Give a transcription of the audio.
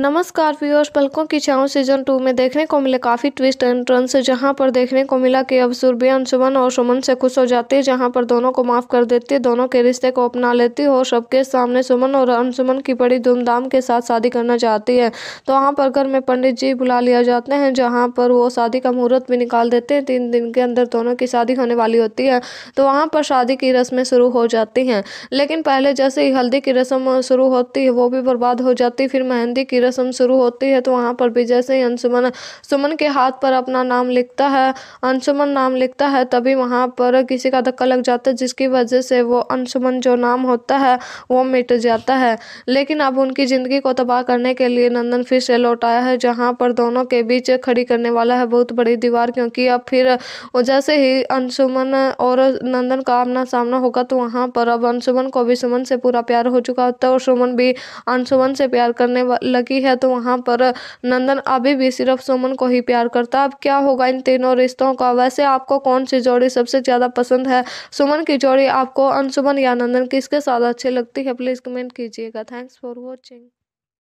नमस्कार व्यूअर्स पलकों की छाव सीजन टू में देखने को मिले काफ़ी ट्विस्ट एंड टर्न्स जहां पर देखने को मिला कि अब सुरभि अंशुमन और सुमन से खुश हो जाती है जहां पर दोनों को माफ़ कर देती है दोनों के रिश्ते को अपना लेती है और सबके सामने सुमन और अंशुमन की बड़ी धूमधाम के साथ शादी करना चाहती है तो वहाँ पर घर में पंडित जी बुला लिया जाते हैं जहाँ पर वो शादी का मुहूर्त भी निकाल देते हैं तीन दिन के अंदर दोनों की शादी होने वाली होती है तो वहाँ पर शादी की रस्में शुरू हो जाती हैं लेकिन पहले जैसे ही हल्दी की रस्म शुरू होती है वो भी बर्बाद हो जाती फिर मेहंदी की रस्म शुरू होती है तो वहाँ पर भी जैसे ही अंशुमन सुमन के हाथ पर अपना नाम लिखता है अंशुमन नाम लिखता है तभी वहाँ पर किसी का धक्का लग जाता है जिसकी वजह से वो अंशुमन जो नाम होता है वो मिट जाता है लेकिन अब उनकी ज़िंदगी को तबाह करने के लिए नंदन फिर से लौट आया है जहाँ पर दोनों के बीच खड़ी करने वाला है बहुत बड़ी दीवार क्योंकि अब फिर जैसे ही अंशुमन और नंदन का आमना सामना होगा तो वहाँ पर अब अंशुमन को भी सुमन से पूरा प्यार हो चुका होता है और सुमन भी अंशुमन से प्यार करने लगे लड़की है तो वहाँ पर नंदन अभी भी सिर्फ सुमन को ही प्यार करता अब क्या होगा इन तीनों रिश्तों का वैसे आपको कौन सी जोड़ी सबसे ज़्यादा पसंद है सुमन की जोड़ी आपको अनसुमन या नंदन किसके साथ अच्छी लगती है प्लीज़ कमेंट कीजिएगा थैंक्स फॉर वॉचिंग